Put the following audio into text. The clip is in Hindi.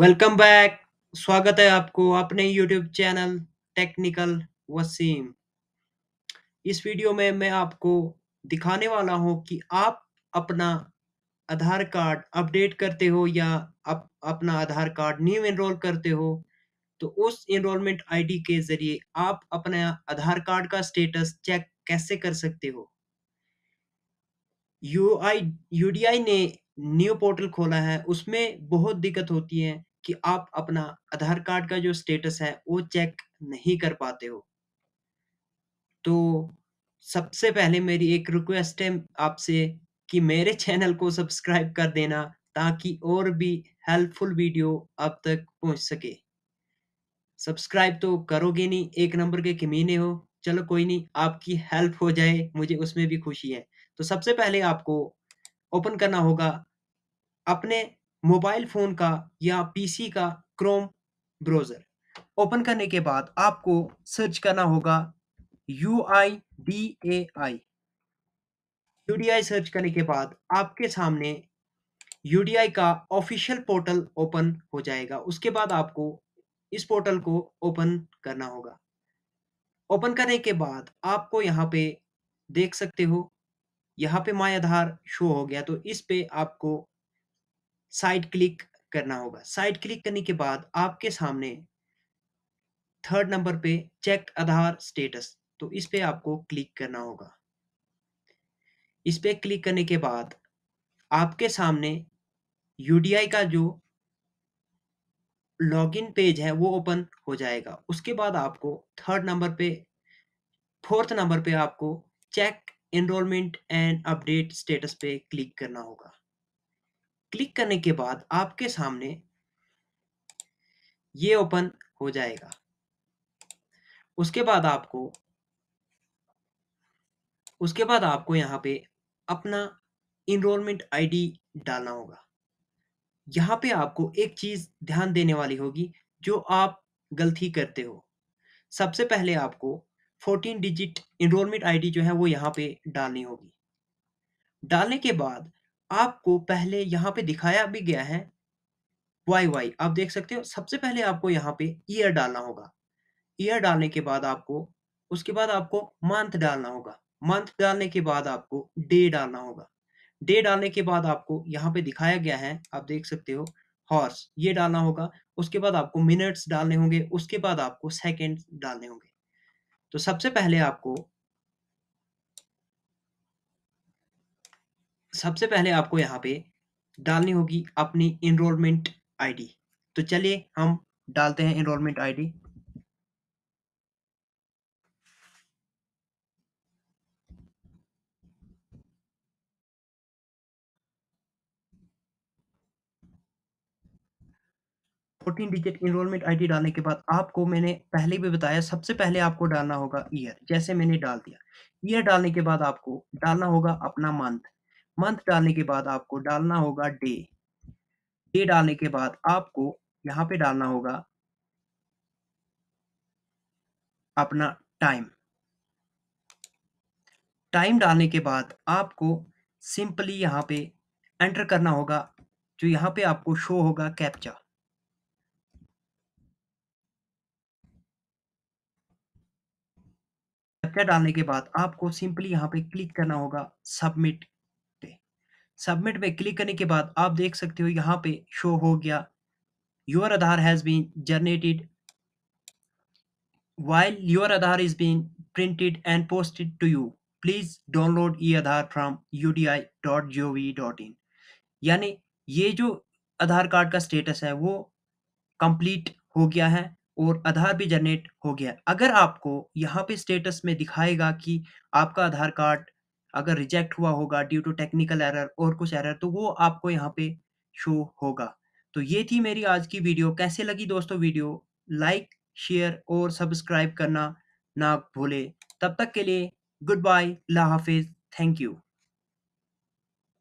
वेलकम बैक स्वागत है आपको अपने यूट्यूब चैनल टेक्निकल वसीम इस वीडियो में मैं आपको दिखाने वाला हूं कि आप अपना आधार कार्ड अपडेट करते हो या आप अपना आधार कार्ड न्यू इनरोल करते हो तो उस इनरोलमेंट आईडी के जरिए आप अपना आधार कार्ड का स्टेटस चेक कैसे कर सकते हो यू आई यूडीआई ने न्यू पोर्टल खोला है उसमें बहुत दिक्कत होती है कि आप अपना आधार कार्ड का जो स्टेटस है वो चेक नहीं कर पाते हो तो सबसे पहले मेरी एक रिक्वेस्ट है आपसे कि मेरे चैनल को सब्सक्राइब कर देना ताकि और भी हेल्पफुल वीडियो आप तक पहुंच सके सब्सक्राइब तो करोगे नहीं एक नंबर के कमीने हो चलो कोई नहीं आपकी हेल्प हो जाए मुझे उसमें भी खुशी है तो सबसे पहले आपको ओपन करना होगा अपने मोबाइल फ़ोन का या पीसी का क्रोम ब्राउज़र ओपन करने के बाद आपको सर्च करना होगा U I D A I U D I search करने के बाद आपके सामने यू डी आई का ऑफिशियल पोर्टल ओपन हो जाएगा उसके बाद आपको इस पोर्टल को ओपन करना होगा ओपन करने के बाद आपको यहाँ पे देख सकते हो यहाँ पे माय आधार शो हो गया तो इस पे आपको साइड क्लिक करना होगा साइड क्लिक करने के बाद आपके सामने थर्ड नंबर पे चेक आधार स्टेटस तो इस पे आपको क्लिक करना होगा इस पे क्लिक करने के बाद आपके सामने यूडीआई का जो लॉगिन पेज है वो ओपन हो जाएगा उसके बाद आपको थर्ड नंबर पे फोर्थ नंबर पे आपको check enrolment and update status पे क्लिक करना होगा क्लिक करने के बाद आपके सामने ये ओपन हो जाएगा उसके बाद आपको उसके बाद आपको यहाँ पे अपना इनरोलमेंट आईडी डालना होगा यहाँ पे आपको एक चीज ध्यान देने वाली होगी जो आप गलती करते हो सबसे पहले आपको फोर्टीन डिजिट इनरोलमेंट आईडी जो है वो यहाँ पे डालनी होगी डालने के बाद आपको पहले यहाँ पे दिखाया भी गया है वाई वाई आप देख सकते हो सबसे पहले आपको यहाँ पे ईयर डालना होगा ईयर डालने के बाद आपको उसके बाद आपको मंथ डालना होगा मंथ डालने के बाद आपको डे डालना होगा डे डालने के बाद आपको यहाँ पे दिखाया गया है आप देख सकते हो हॉर्स ये डालना होगा उसके बाद आपको मिनट्स डालने होंगे उसके बाद आपको सेकेंड डालने होंगे तो सबसे पहले आपको सबसे पहले आपको यहाँ पे डालनी होगी अपनी इनरोलमेंट आईडी तो चलिए हम डालते हैं enrolment ID fourteen digit enrolment ID डालने के बाद आपको मैंने पहले भी बताया सबसे पहले आपको डालना होगा ईयर जैसे मैंने डाल दिया ईयर डालने के बाद आपको डालना होगा अपना मंथ मंथ डालने के बाद आपको डालना होगा डे डे डालने के बाद आपको यहाँ पे डालना होगा अपना टाइम टाइम डालने के बाद आपको सिंपली यहाँ पे एंटर करना होगा जो यहाँ पे आपको शो होगा कैप्चा स्ट्रक्चर डालने के बाद आपको सिंपली यहाँ पे क्लिक करना होगा सबमिट पे सबमिट पे क्लिक करने के बाद आप देख सकते हो यहाँ पे शो हो गया your Aadhaar has been generated while your Aadhaar is being printed and posted to you, please download e-Aadhaar dot in यानी ये जो आधार कार्ड का स्टेटस है वो कंप्लीट हो गया है और आधार भी जनरेट हो गया अगर आपको यहाँ पे स्टेटस में दिखाएगा कि आपका आधार कार्ड अगर रिजेक्ट हुआ होगा ड्यू टू टेक्निकल एरर और कुछ एरर तो वो आपको यहाँ पे शो होगा तो ये थी मेरी आज की वीडियो कैसे लगी दोस्तों वीडियो लाइक शेयर और सब्सक्राइब करना ना भूले तब तक के लिए गुड बाय ला हाफिज थैंक यू